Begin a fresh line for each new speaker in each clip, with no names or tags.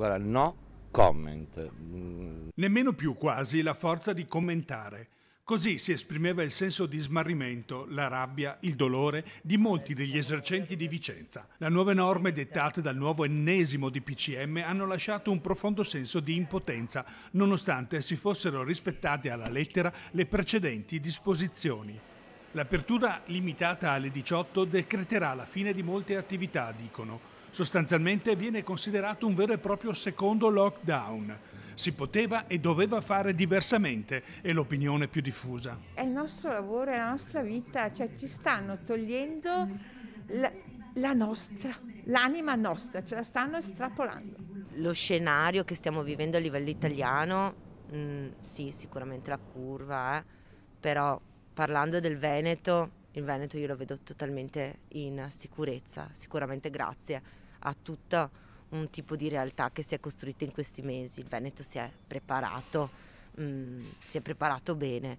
Guarda, no comment. Nemmeno più quasi la forza di commentare. Così si esprimeva il senso di smarrimento, la rabbia, il dolore di molti degli esercenti di Vicenza. Le nuove norme dettate dal nuovo ennesimo DPCM hanno lasciato un profondo senso di impotenza, nonostante si fossero rispettate alla lettera le precedenti disposizioni. L'apertura limitata alle 18 decreterà la fine di molte attività, dicono. Sostanzialmente viene considerato un vero e proprio secondo lockdown. Si poteva e doveva fare diversamente, è l'opinione più diffusa.
È il nostro lavoro, è la nostra vita, cioè ci stanno togliendo la, la nostra, l'anima nostra, ce la stanno estrapolando.
Lo scenario che stiamo vivendo a livello italiano, mh, mm, sì, sicuramente la curva, eh, però parlando del Veneto, in Veneto io lo vedo totalmente in sicurezza, sicuramente grazie a tutto un tipo di realtà che si è costruita in questi mesi. Il Veneto si è preparato, mh, mm, si è preparato bene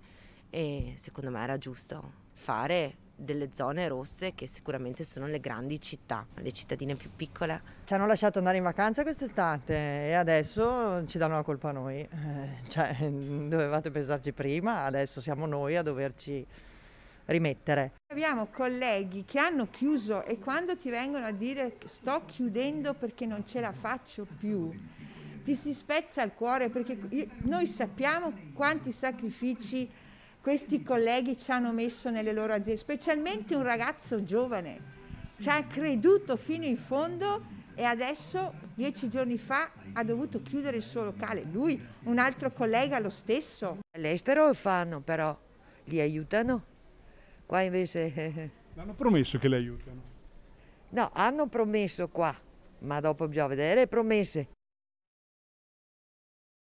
e secondo me era giusto fare delle zone rosse che sicuramente sono le grandi città, le cittadine più piccole.
Ci hanno lasciato andare in vacanza quest'estate e adesso ci danno la colpa a noi. Eh, cioè, dovevate pensarci prima, adesso siamo noi a doverci rimettere. Abbiamo colleghi che hanno chiuso e quando ti vengono a dire sto chiudendo perché non ce la faccio più, ti si spezza il cuore perché noi sappiamo quanti sacrifici questi colleghi ci hanno messo nelle loro aziende, specialmente un ragazzo giovane, ci ha creduto fino in fondo e adesso, dieci giorni fa, ha dovuto chiudere il suo locale. Lui, un altro collega, lo stesso. All'estero fanno però, li aiutano. Qua invece... L'hanno
promesso che le aiutano?
No, hanno promesso qua, ma dopo bisogna vedere le promesse.